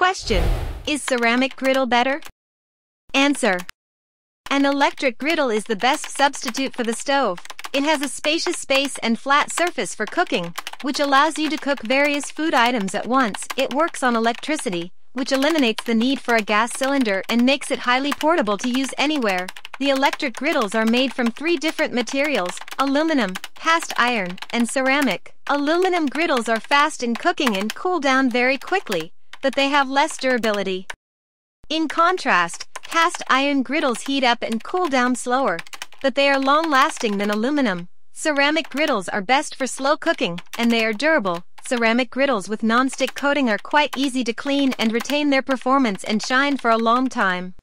Question. Is ceramic griddle better? Answer. An electric griddle is the best substitute for the stove. It has a spacious space and flat surface for cooking, which allows you to cook various food items at once. It works on electricity, which eliminates the need for a gas cylinder and makes it highly portable to use anywhere. The electric griddles are made from three different materials, aluminum, cast iron, and ceramic. Aluminum griddles are fast in cooking and cool down very quickly, but they have less durability. In contrast, cast iron griddles heat up and cool down slower, but they are long-lasting than aluminum. Ceramic griddles are best for slow cooking, and they are durable. Ceramic griddles with non-stick coating are quite easy to clean and retain their performance and shine for a long time.